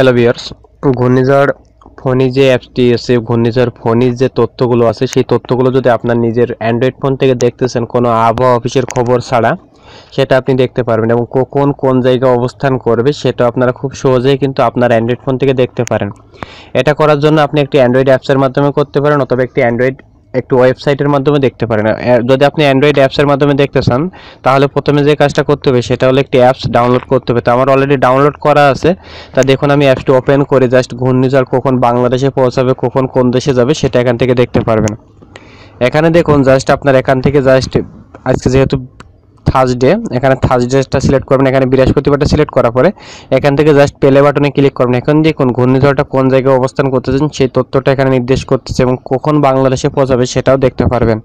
hello বিয়ার্স ঘূর্ণিঝড় ফোনি যে অ্যাপসটি আছে ঘূর্ণিঝড় ফোনের যে তথ্যগুলো আছে সেই তথ্যগুলো যদি আপনার নিজের অ্যান্ড্রয়েড ফোন থেকে দেখতেছেন কোনো আবহাওয়া অফিসের খবর ছাড়া সেটা আপনি দেখতে পারবেন এবং কোন কোন জায়গায় অবস্থান করবে সেটা আপনারা খুব সহজেই কিন্তু আপনার অ্যান্ড্রয়েড ফোন থেকে দেখতে পারেন এটা করার জন্য আপনি একটি অ্যান্ড্রয়েড অ্যাপসের মাধ্যমে করতে পারেন অথবা একটি অ্যান্ড্রয়েড একটু ওয়েবসাইটের মাধ্যমে দেখতে পারেন যদি আপনি অ্যান্ড্রয়েড অ্যাপসের মাধ্যমে দেখতে চান তাহলে প্রথমে যে কাজটা করতে হবে সেটা হলো একটি অ্যাপস ডাউনলোড করতে হবে তো আমার অলরেডি ডাউনলোড করা আছে তা দেখুন আমি অ্যাপসটি ওপেন করে জাস্ট ঘূর্ণিঝড় কখন বাংলাদেশে পৌঁছাবে কখন কোন দেশে যাবে সেটা এখান থেকে দেখতে পারবেন এখানে দেখুন জাস্ট আপনার এখান থেকে জাস্ট আজকে যেহেতু থার্সডে এখানে থার্সডেটা সিলেক্ট করবেন এখানে বৃহস্পতিবারটা সিলেক্ট করার পরে এখান থেকে জাস্ট প্লে বাটনে ক্লিক করবেন এখন দেখুন ঘূর্ণিঝড়টা কোন জায়গায় অবস্থান করতেছেন সেই তথ্যটা এখানে নির্দেশ করতেছে এবং কখন বাংলাদেশে পৌঁছাবে সেটাও দেখতে পারবেন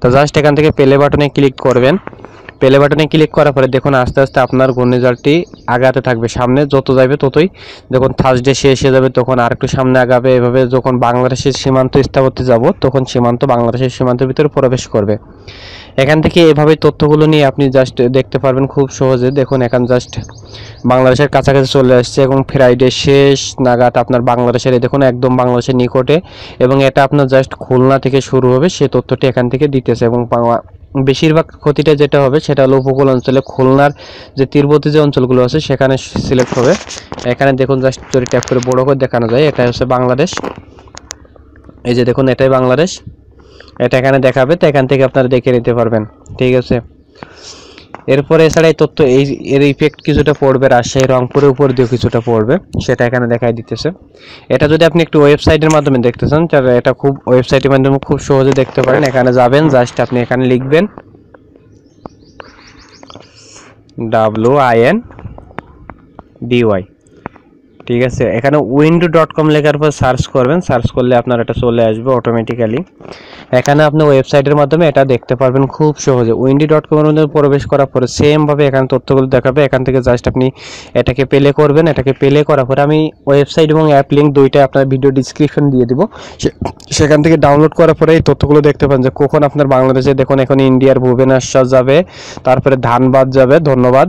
তো জাস্ট এখান থেকে প্লে বাটনে ক্লিক করবেন প্লে বাটনে ক্লিক করার পরে দেখুন আস্তে আস্তে আপনার ঘূর্ণিঝড়টি আগাতে থাকবে সামনে যত যাবে ততই যখন থার্সডে শেষ হয়ে যাবে তখন আর একটু সামনে আগাবে এভাবে যখন বাংলাদেশের সীমান্ত স্থাপত্যে যাব তখন সীমান্ত বাংলাদেশের সীমান্তের ভিতরে প্রবেশ করবে এখান থেকে এভাবে তথ্যগুলো নিয়ে আপনি জাস্ট দেখতে পারবেন খুব সহজে দেখুন এখন জাস্ট বাংলাদেশের কাছাকাছি চলে আসছে এবং ফ্রাইডে শেষ নাগাদ আপনার বাংলাদেশের দেখুন একদম বাংলাদেশের নিকটে এবং এটা আপনার জাস্ট খুলনা থেকে শুরু হবে সে তথ্যটি এখান থেকে দিতেছে এবং বাংলা বেশিরভাগ ক্ষতিটা যেটা হবে সেটা হলো উপকূল অঞ্চলে খুলনার যে তীরবর্তী যে অঞ্চলগুলো আছে সেখানে সিলেক্ট হবে এখানে দেখুন জাস্ট যদি ট্যাপ করে বড় করে দেখানো যায় এটা হচ্ছে বাংলাদেশ এই যে দেখুন এটাই বাংলাদেশ এটা এখানে দেখাবে তো এখান থেকে আপনারা দেখে নিতে পারবেন ঠিক আছে এরপরে এছাড়া এই তথ্য এই এর ইফেক্ট কিছুটা পড়বে রাজশাহী রংপুরের উপর দিয়েও কিছুটা পড়বে সেটা এখানে দেখাই দিতেছে এটা যদি আপনি একটু ওয়েবসাইটের মাধ্যমে দেখতে চান তাহলে এটা খুব ওয়েবসাইটের মাধ্যমে খুব সহজে দেখতে পারেন এখানে যাবেন জাস্ট আপনি এখানে লিখবেন ডাব্লু আইএন ডিওয়াই ঠিক আছে এখানে উইন্ডো ডট কম লেখার পর সার্চ করবেন সার্চ করলে আপনার এটা চলে আসবে অটোমেটিক্যালি এখানে আপনি ওয়েবসাইটের মাধ্যমে এটা দেখতে পারবেন খুব সহজে উইন্ডি ডট কমের মধ্যে প্রবেশ করার পরে সেমভাবে এখানে তথ্যগুলো দেখাবে এখান থেকে জাস্ট আপনি এটাকে প্লে করবেন এটাকে প্লে করার পরে আমি ওয়েবসাইট এবং অ্যাপ লিঙ্ক দুইটাই আপনার ভিডিও ডিসক্রিপশন দিয়ে দিব সেখান থেকে ডাউনলোড করার পরে এই তথ্যগুলো দেখতে পান যে কখন আপনার বাংলাদেশে দেখুন এখন ইন্ডিয়ার ভুবনেশ্বর যাবে তারপরে ধানবাদ যাবে ধন্যবাদ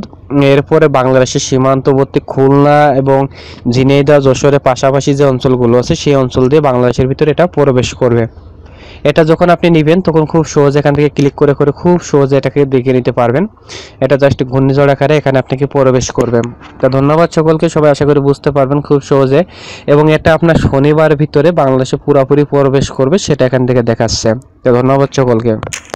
এরপরে বাংলাদেশের সীমান্তবর্তী খুলনা এবং ঝিনাইদা যশোরের পাশাপাশি যে অঞ্চলগুলো আছে সেই অঞ্চল দিয়ে বাংলাদেশের ভিতরে এটা প্রবেশ করবে এটা যখন আপনি নেবেন তখন খুব সহজে এখান থেকে ক্লিক করে করে খুব সহজে এটাকে দেখে নিতে পারবেন এটা জাস্ট ঘূর্ণিঝড় আকারে এখানে আপনাকে প্রবেশ করবেন তা ধন্যবাদ সকলকে সবাই আশা করি বুঝতে পারবেন খুব সহজে এবং এটা আপনার শনিবার ভিতরে বাংলাদেশে পুরোপুরি প্রবেশ করবে সেটা এখান থেকে দেখাচ্ছে তো ধন্যবাদ সকলকে